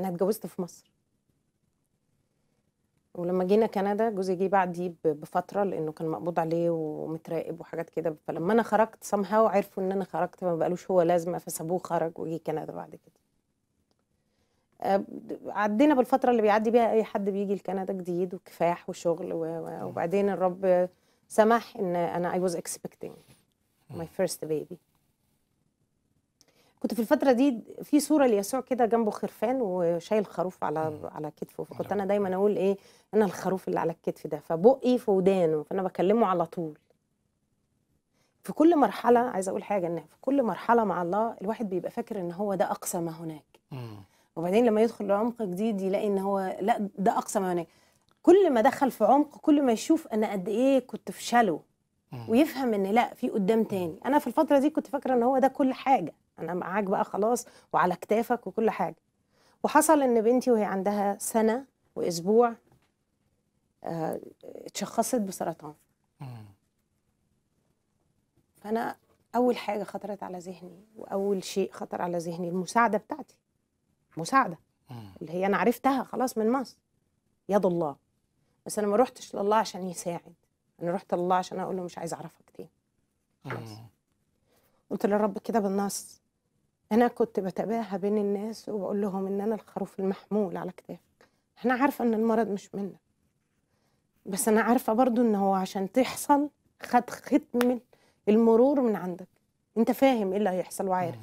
انا اتجوزت في مصر ولما جينا كندا جوزي جه بعدي بفتره لانه كان مقبوض عليه ومتراقب وحاجات كده فلما انا خرجت somehow عرفوا ان انا خرجت فما بقالوش هو لازمه فسابوه خرج وجي كندا بعد كده آه، عدينا بالفتره اللي بيعدي بيها اي حد بيجي لكندا جديد وكفاح وشغل وبعدين الرب سمح ان انا اي واز اكسبكتنج ماي فيرست بيبي كنت في الفتره دي في صوره ليسوع كده جنبه خرفان وشايل خروف على على كتفه فكنت انا دايما اقول ايه انا الخروف اللي على الكتف ده فبقي في ودانه فانا بكلمه على طول في كل مرحله عايزه اقول حاجه ان في كل مرحله مع الله الواحد بيبقى فاكر ان هو ده اقصى ما هناك وبعدين لما يدخل لعمق جديد يلاقي ان هو لا ده اقصى ما هناك كل ما دخل في عمق كل ما يشوف انا قد ايه كنت في شلو ويفهم ان لا في قدام تاني انا في الفتره دي كنت فاكره ان هو ده كل حاجه انا معاك بقى خلاص وعلى كتافك وكل حاجه وحصل ان بنتي وهي عندها سنه واسبوع آه، اتشخصت بسرطان فانا اول حاجه خطرت على ذهني واول شيء خطر على ذهني المساعده بتاعتي مساعده اللي هي انا عرفتها خلاص من مصر يد الله بس انا ما رحتش لله عشان يساعد انا رحت لله عشان اقول له مش عايز اعرفك تاني خلاص قلت للرب كده بالنص انا كنت بتباهى بين الناس وبقول لهم ان انا الخروف المحمول على كتافك انا عارفه ان المرض مش منك بس انا عارفه برضو ان هو عشان تحصل خد ختم المرور من عندك انت فاهم ايه اللي هيحصل وعارف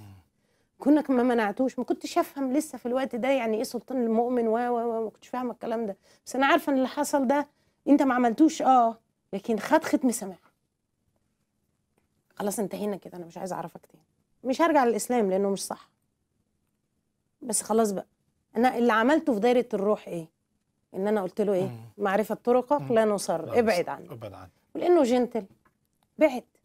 كونك ما منعتوش ما كنتش افهم لسه في الوقت ده يعني ايه سلطان المؤمن و و ما كنتش فاهمه الكلام ده بس انا عارفه ان اللي حصل ده انت ما عملتوش اه لكن خد ختم سماع خلاص انتهينا كده انا مش عايزه اعرفك تاني مش هرجع للاسلام لانه مش صح بس خلاص بقى انا اللي عملته في دايره الروح ايه ان انا قلت له ايه معرفه طرقك لا نصر ابعد عنه ابعد عنه ولانه جنتل بعد